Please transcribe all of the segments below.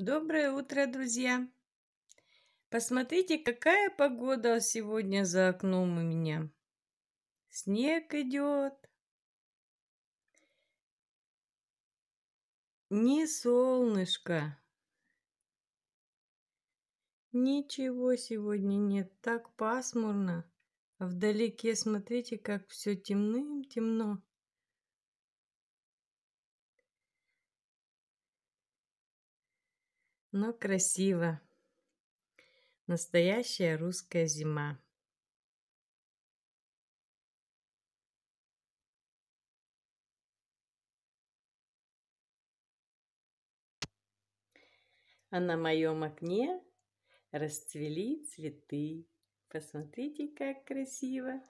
Доброе утро, друзья! Посмотрите, какая погода сегодня за окном у меня. Снег идет. не солнышко. Ничего сегодня нет. Так пасмурно. А вдалеке смотрите, как все темным-темно. но красиво. Настоящая русская зима. А на моем окне расцвели цветы. Посмотрите, как красиво.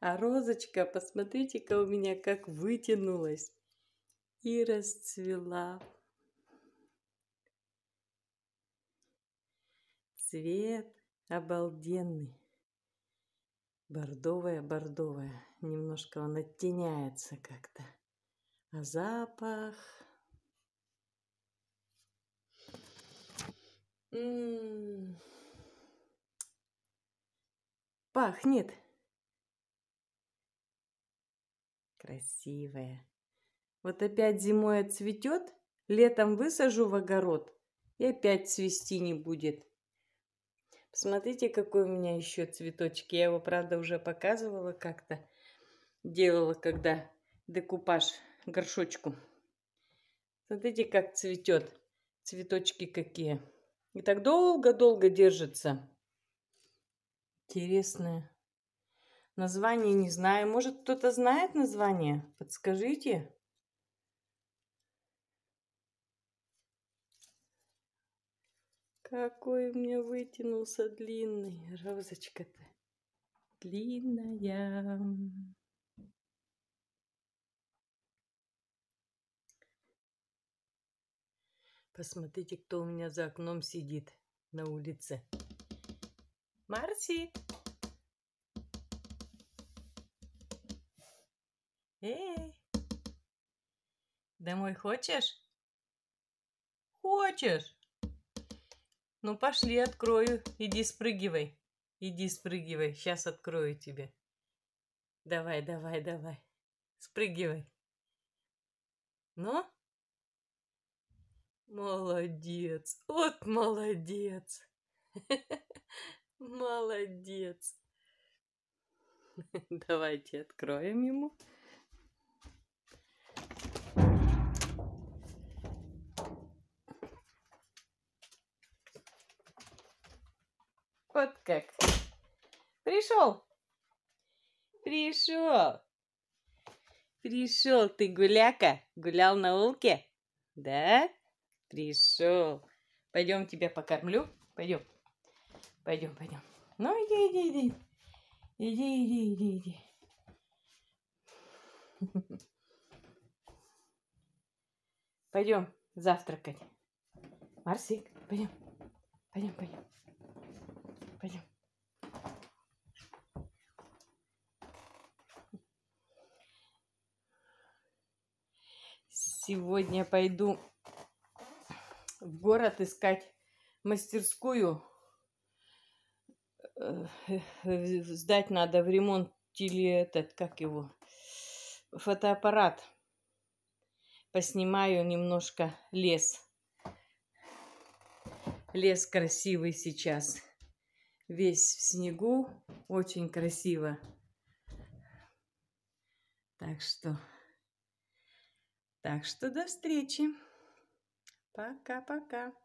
А розочка, посмотрите-ка у меня как вытянулась и расцвела. Цвет обалденный. Бордовая-бордовая. Немножко он оттеняется как-то. А запах... М-м. Пахнет. Красивая. Вот опять зимой отцветет, летом высажу в огород, и опять цвести не будет. Посмотрите, какой у меня еще цветочек. Я его, правда, уже показывала как-то. Делала, когда декупаж горшочку. Смотрите, как цветет. Цветочки какие. И так долго-долго держится. Интересное. Название не знаю. Может, кто-то знает название? Подскажите. Какой у меня вытянулся длинный розочка-то. Длинная. Посмотрите, кто у меня за окном сидит на улице. Марси! Эй! Домой хочешь? Хочешь? Ну, пошли, открою. Иди спрыгивай. Иди спрыгивай. Сейчас открою тебе. Давай, давай, давай. Спрыгивай. Ну? Молодец. Вот молодец. Молодец. Давайте откроем ему. Вот как. Пришел. Пришел. Пришел ты, гуляка. Гулял на улке? Да? Пришел. Пойдем тебя покормлю. Пойдем. Пойдем, пойдем. Ну, иди, иди, иди. Иди, иди, иди, иди. Пойдем завтракать. Марсик, пойдем. Пойдем, пойдем. Сегодня пойду в город искать мастерскую. Э, сдать надо в ремонт или этот, как его, фотоаппарат. Поснимаю немножко лес. Лес красивый сейчас. Весь в снегу. Очень красиво. Так что... Так что до встречи. Пока-пока.